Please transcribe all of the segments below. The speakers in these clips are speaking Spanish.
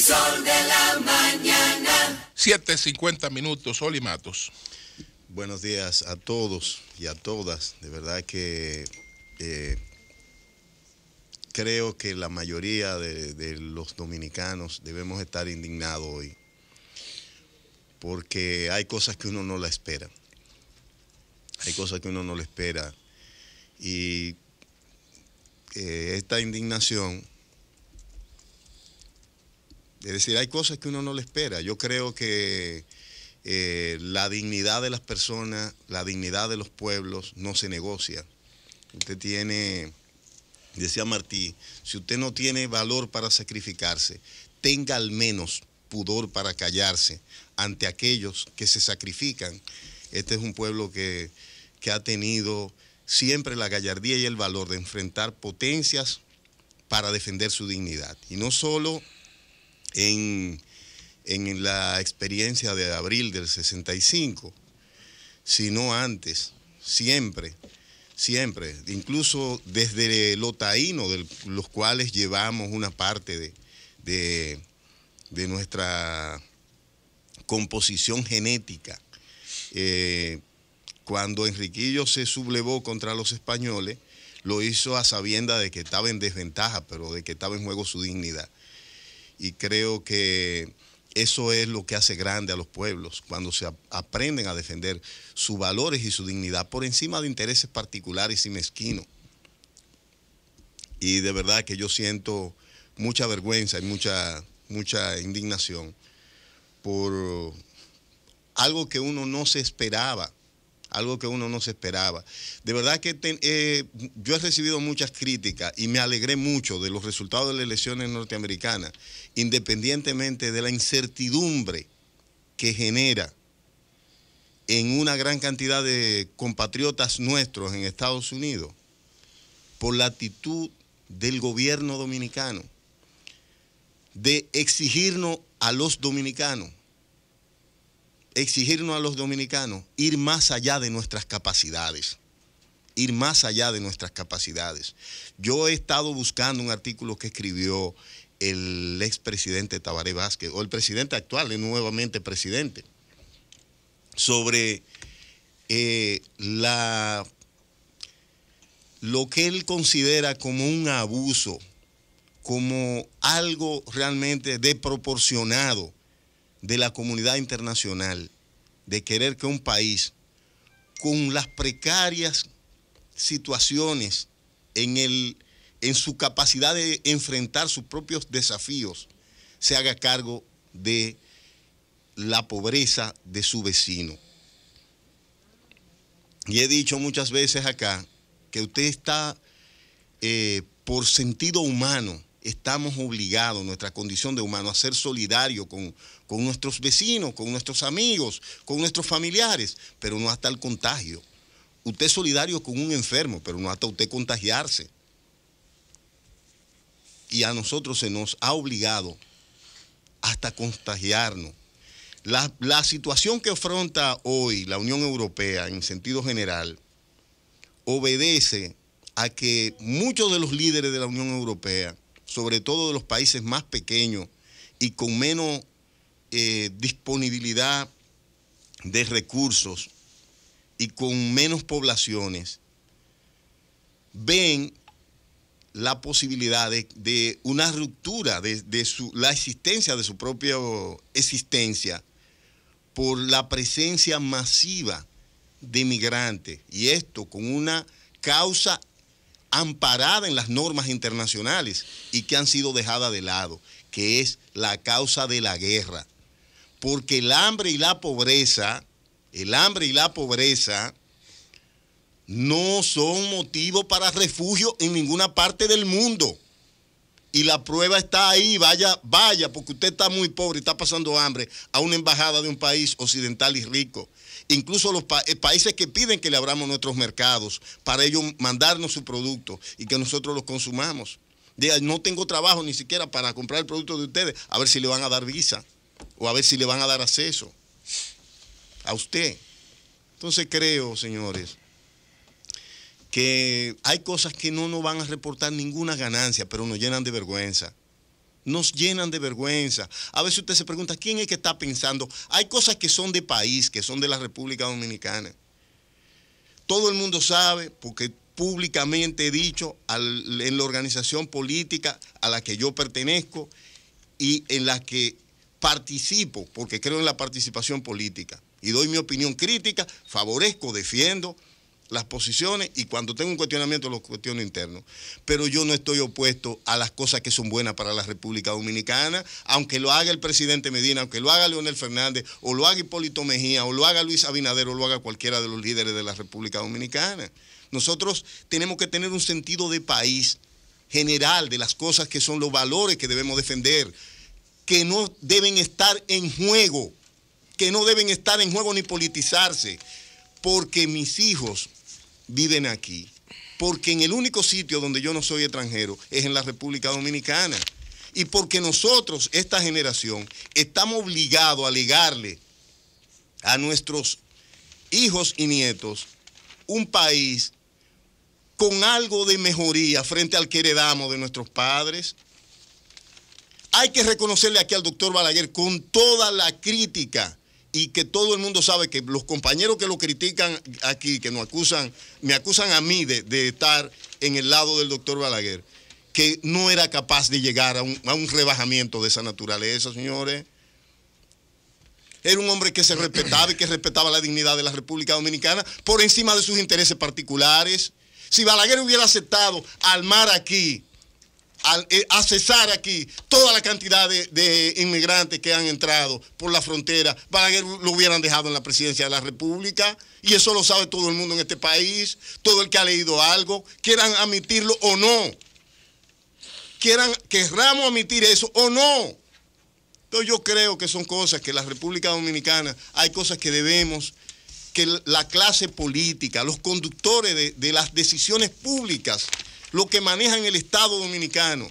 de la mañana. 7.50 minutos, Sol Buenos días a todos y a todas. De verdad que eh, creo que la mayoría de, los dominicanos debemos estar indignados hoy. Porque hay cosas que uno no la espera. Hay cosas que uno no la espera. Y eh, esta indignación es decir, hay cosas que uno no le espera. Yo creo que eh, la dignidad de las personas, la dignidad de los pueblos no se negocia. Usted tiene, decía Martí, si usted no tiene valor para sacrificarse, tenga al menos pudor para callarse ante aquellos que se sacrifican. Este es un pueblo que, que ha tenido siempre la gallardía y el valor de enfrentar potencias para defender su dignidad. Y no solo en, la experiencia de abril del 65, sino antes, siempre, siempre, incluso desde el taíno, de los cuales llevamos una parte de, nuestra composición genética. Eh, cuando Enriquillo se sublevó contra los españoles, lo hizo a sabienda de que estaba en desventaja, pero de que estaba en juego su dignidad y creo que eso es lo que hace grande a los pueblos, cuando se aprenden a defender sus valores y su dignidad por encima de intereses particulares y mezquinos. Y de verdad que yo siento mucha vergüenza y mucha, mucha indignación por algo que uno no se esperaba algo que uno no se esperaba. De verdad que eh, yo he recibido muchas críticas y me alegré mucho de los resultados de las elecciones norteamericanas, independientemente de la incertidumbre que genera en una gran cantidad de compatriotas nuestros en Estados Unidos por la actitud del gobierno dominicano de exigirnos a los dominicanos exigirnos a los dominicanos ir más allá de nuestras capacidades. Ir más allá de nuestras capacidades. Yo he estado buscando un artículo que escribió el expresidente Tabaré Vázquez, o el presidente actual, es nuevamente presidente, sobre eh, la, lo que él considera como un abuso, como algo realmente desproporcionado de la comunidad internacional de querer que un país con las precarias situaciones en, el, en su capacidad de enfrentar sus propios desafíos, se haga cargo de la pobreza de su vecino. Y he dicho muchas veces acá que usted está eh, por sentido humano estamos obligados, nuestra condición de humano, a ser solidarios con, nuestros vecinos, con nuestros amigos, con nuestros familiares, pero no hasta el contagio. Usted es solidario con un enfermo, pero no hasta usted contagiarse. Y a nosotros se nos ha obligado hasta contagiarnos. La, la situación que afronta hoy la Unión Europea en sentido general obedece a que muchos de los líderes de la Unión Europea sobre todo de los países más pequeños y con menos eh, disponibilidad de recursos y con menos poblaciones, ven la posibilidad de, una ruptura de, la existencia de su propia existencia por la presencia masiva de migrantes y esto con una causa amparada en las normas internacionales y que han sido dejadas de lado, que es la causa de la guerra. Porque el hambre y la pobreza, el hambre y la pobreza no son motivo para refugio en ninguna parte del mundo y la prueba está ahí, vaya, vaya, porque usted está muy pobre y está pasando hambre a una embajada de un país occidental y rico. Incluso los eh, países que piden que le abramos nuestros mercados para ellos mandarnos su producto y que nosotros los consumamos. no tengo trabajo ni siquiera para comprar el producto de ustedes, a ver si le van a dar visa o a ver si le van a dar acceso a usted. Entonces creo, señores, que hay cosas que no nos van a reportar ninguna ganancia, pero nos llenan de vergüenza. Nos llenan de vergüenza. A veces usted se pregunta, ¿quién es que está pensando? Hay cosas que son de país, que son de la República Dominicana. Todo el mundo sabe, porque públicamente he dicho en la organización política a la que yo pertenezco y en la que participo, porque creo en la participación política y doy mi opinión crítica, favorezco, defiendo, las posiciones y cuando tengo un cuestionamiento ...lo cuestiono interno... Pero yo no estoy opuesto a las cosas que son buenas para la República Dominicana, aunque lo haga el presidente Medina, aunque lo haga Leonel Fernández, o lo haga Hipólito Mejía, o lo haga Luis Abinader, o lo haga cualquiera de los líderes de la República Dominicana. Nosotros tenemos que tener un sentido de país general de las cosas que son los valores que debemos defender, que no deben estar en juego, que no deben estar en juego ni politizarse, porque mis hijos viven aquí, porque en el único sitio donde yo no soy extranjero es en la República Dominicana. Y porque nosotros, esta generación, estamos obligados a legarle a nuestros hijos y nietos un país con algo de mejoría frente al que heredamos de nuestros padres. Hay que reconocerle aquí al doctor Balaguer con toda la crítica y que todo el mundo sabe que los compañeros que lo critican aquí, que nos acusan, me acusan a mí de, estar en el lado del doctor Balaguer, que no era capaz de llegar a un, rebajamiento de esa naturaleza, señores. Era un hombre que se respetaba y que respetaba la dignidad de la República Dominicana por encima de sus intereses particulares. Si Balaguer hubiera aceptado mar aquí eh, a, cesar aquí toda la cantidad de, inmigrantes que han entrado por la frontera. para que lo hubieran dejado en la presidencia de la República y eso lo sabe todo el mundo en este país, todo el que ha leído algo, quieran admitirlo o no. Quieran, querramos admitir eso o no. Entonces yo creo que son cosas que la República Dominicana, hay cosas que debemos, que la clase política, los conductores de las decisiones públicas, lo que en el Estado dominicano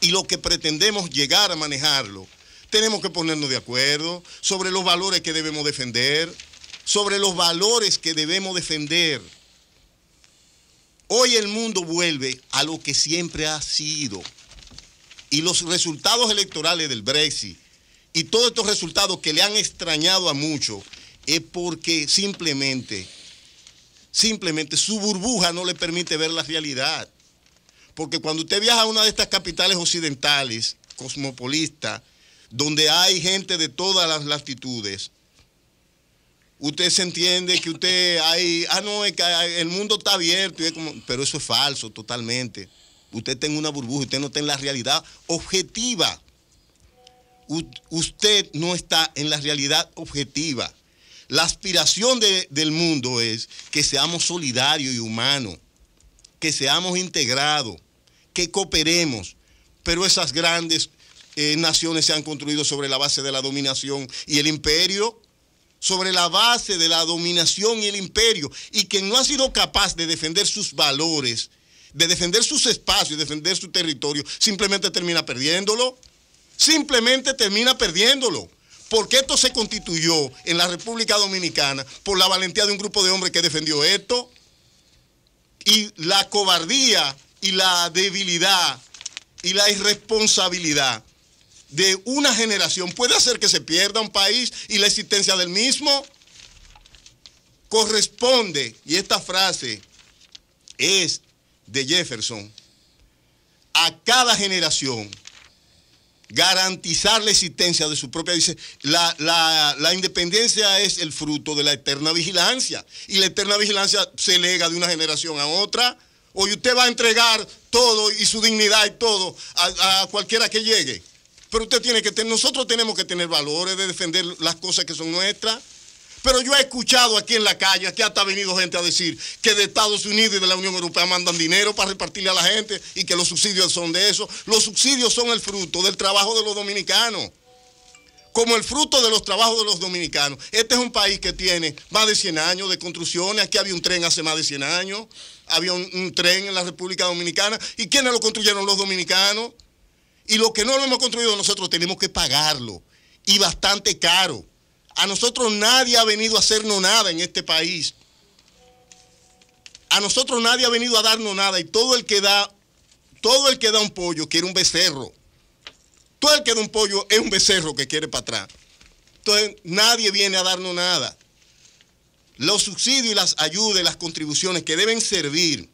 y lo que pretendemos llegar a manejarlo, tenemos que ponernos de acuerdo sobre los valores que debemos defender, sobre los valores que debemos defender. Hoy el mundo vuelve a lo que siempre ha sido. Y los resultados electorales del Brexit y todos estos resultados que le han extrañado a muchos es porque simplemente Simplemente su burbuja no le permite ver la realidad. Porque cuando usted viaja a una de estas capitales occidentales, cosmopolitas donde hay gente de todas las latitudes, usted se entiende que usted hay, ah, no, es que el mundo está abierto, pero eso es falso totalmente. Usted tiene una burbuja, usted no está en la realidad objetiva. usted no está en la realidad objetiva. La aspiración del mundo es que seamos solidarios y humanos, que seamos integrados, que cooperemos, pero esas grandes eh, naciones se han construido sobre la base de la dominación y el imperio, sobre la base de la dominación y el imperio, y quien no ha sido capaz de defender sus valores, de defender sus espacios, de defender su territorio, simplemente termina perdiéndolo, simplemente termina perdiéndolo porque esto se constituyó en la República Dominicana por la valentía de un grupo de hombres que defendió esto y la cobardía y la debilidad y la irresponsabilidad de una generación puede hacer que se pierda un país y la existencia del mismo corresponde, y esta frase es de Jefferson, a cada generación garantizar la existencia de su propia... Dice, la, la, la, independencia es el fruto de la eterna vigilancia y la eterna vigilancia se lega de una generación a otra. Hoy usted va a entregar todo y su dignidad y todo a, a cualquiera que llegue. Pero usted tiene que tener, nosotros tenemos que tener valores de defender las cosas que son nuestras. Pero yo he escuchado aquí en la calle, aquí hasta ha venido gente a decir que de Estados Unidos y de la Unión Europea mandan dinero para repartirle a la gente y que los subsidios son de eso. Los subsidios son el fruto del trabajo de los dominicanos. Como el fruto de los trabajos de los dominicanos. Este es un país que tiene más de 100 años de construcciones. Aquí había un tren hace más de 100 años. Había un, un tren en la República Dominicana. ¿Y quiénes lo construyeron? Los dominicanos. Y lo que no lo hemos construido nosotros tenemos que pagarlo. Y bastante caro. A nosotros nadie ha venido a hacernos nada en este país. A nosotros nadie ha venido a darnos nada y todo el que da, todo el que da un pollo quiere un becerro. Todo el que da un pollo es un becerro que quiere para atrás. Entonces nadie viene a darnos nada. Los subsidios y las ayudas, y las contribuciones que deben servir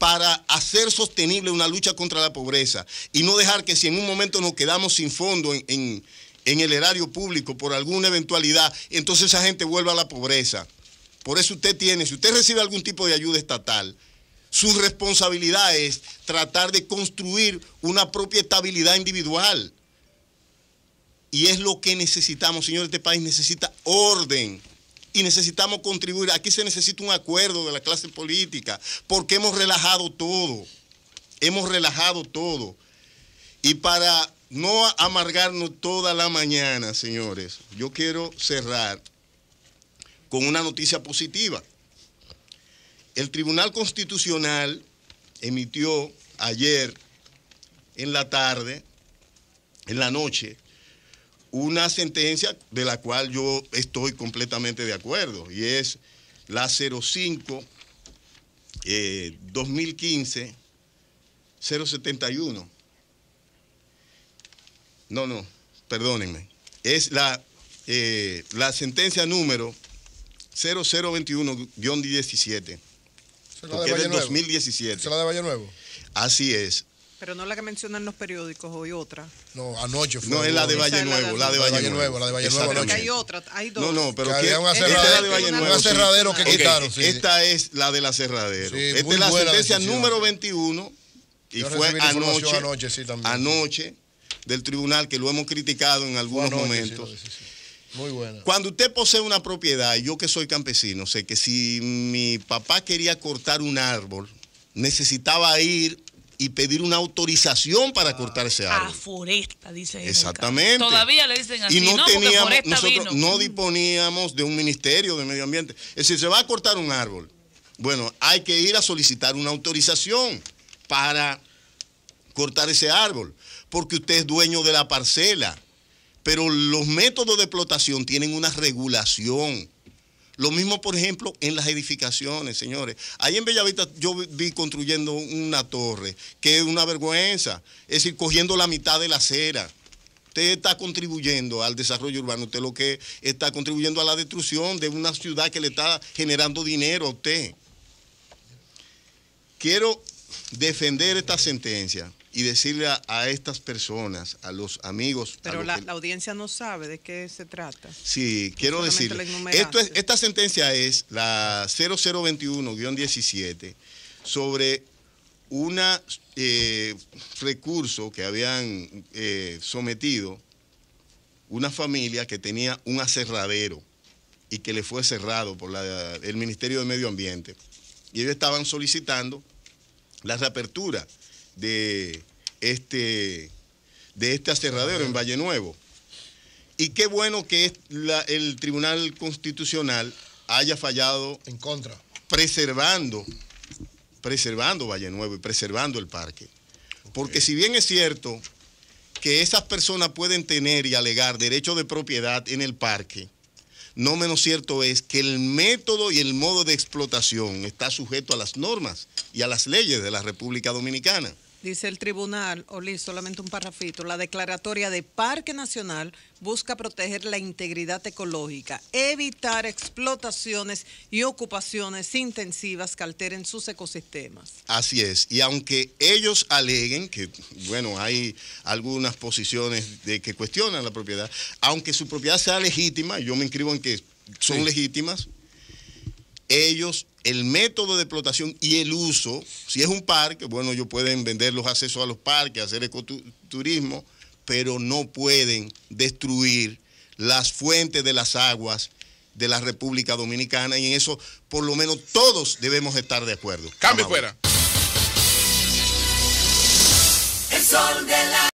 para hacer sostenible una lucha contra la pobreza y no dejar que si en un momento nos quedamos sin fondo en en el erario público por alguna eventualidad, entonces esa gente vuelve a la pobreza. Por eso usted tiene, si usted recibe algún tipo de ayuda estatal, su responsabilidad es tratar de construir una propia estabilidad individual. Y es lo que necesitamos, señores, este país necesita orden. Y necesitamos contribuir. Aquí se necesita un acuerdo de la clase política, porque hemos relajado todo. Hemos relajado todo. Y para no amargarnos toda la mañana, señores, yo quiero cerrar con una noticia positiva. El Tribunal Constitucional emitió ayer en la tarde, en la noche, una sentencia de la cual yo estoy completamente de acuerdo, y es la 05 2015 071 no, no, perdónenme. Es la, eh, la sentencia número 0021-17. Porque es del 2017. es la de Valle Nuevo? Así es. Pero no la que mencionan los periódicos, hoy otra. No, anoche fue. No, es la de Valle Nuevo, la de Valle Nuevo, la de Valle Nuevo. hay otra, hay dos. No, no, pero que un aserradero, que quitaron. Esta es la de la aserradero. Esta es la sentencia número 21 y fue anoche. Anoche, sí, también. Anoche del tribunal, que lo hemos criticado en algunos momentos. Muy buena. Cuando usted posee una propiedad, yo que soy campesino, sé que si mi papá quería cortar un árbol, necesitaba ir y pedir una autorización para ah, cortar ese árbol. A foresta, dice Exactamente. Todavía le dicen y no, teníamos, nosotros no mm. disponíamos de un ministerio de medio ambiente. Es decir, se va a cortar un árbol. Bueno, hay que ir a solicitar una autorización para cortar ese árbol porque usted es dueño de la parcela. Pero los métodos de explotación tienen una regulación. Lo mismo, por ejemplo, en las edificaciones, señores. Ahí en Bellavista yo vi construyendo una torre, que es una vergüenza. Es decir, cogiendo la mitad de la acera. Usted está contribuyendo al desarrollo urbano, usted lo que está contribuyendo a la destrucción de una ciudad que le está generando dinero a usted. Quiero defender esta sentencia y decirle a, estas personas, a los amigos. Pero la, audiencia no sabe de qué se trata. Sí, quiero decir. esta sentencia es la 0021-17 sobre un eh, recurso que habían eh, sometido una familia que tenía un aserradero y que le fue cerrado por el Ministerio de Medio Ambiente. Y ellos estaban solicitando la reapertura de este, de este aserradero en Valle Nuevo. Y qué bueno que el Tribunal Constitucional haya fallado en contra, preservando, preservando Valle Nuevo y preservando el parque. Porque si bien es cierto que esas personas pueden tener y alegar derecho de propiedad en el parque, no menos cierto es que el método y el modo de explotación está sujeto a las normas y a las leyes de la República Dominicana. Dice el tribunal, Oli, solamente un parrafito, la declaratoria de Parque Nacional busca proteger la integridad ecológica, evitar explotaciones y ocupaciones intensivas que alteren sus ecosistemas. Así es, y aunque ellos aleguen que, bueno, hay algunas posiciones de que cuestionan la propiedad, aunque su propiedad sea legítima, yo me inscribo en que son legítimas, ellos el método de explotación y el uso, si es un parque, bueno, ellos pueden vender los accesos a los parques, hacer ecoturismo, pero no pueden destruir las fuentes de las aguas de la República Dominicana y en eso por lo menos todos debemos estar de acuerdo. Cambio fuera.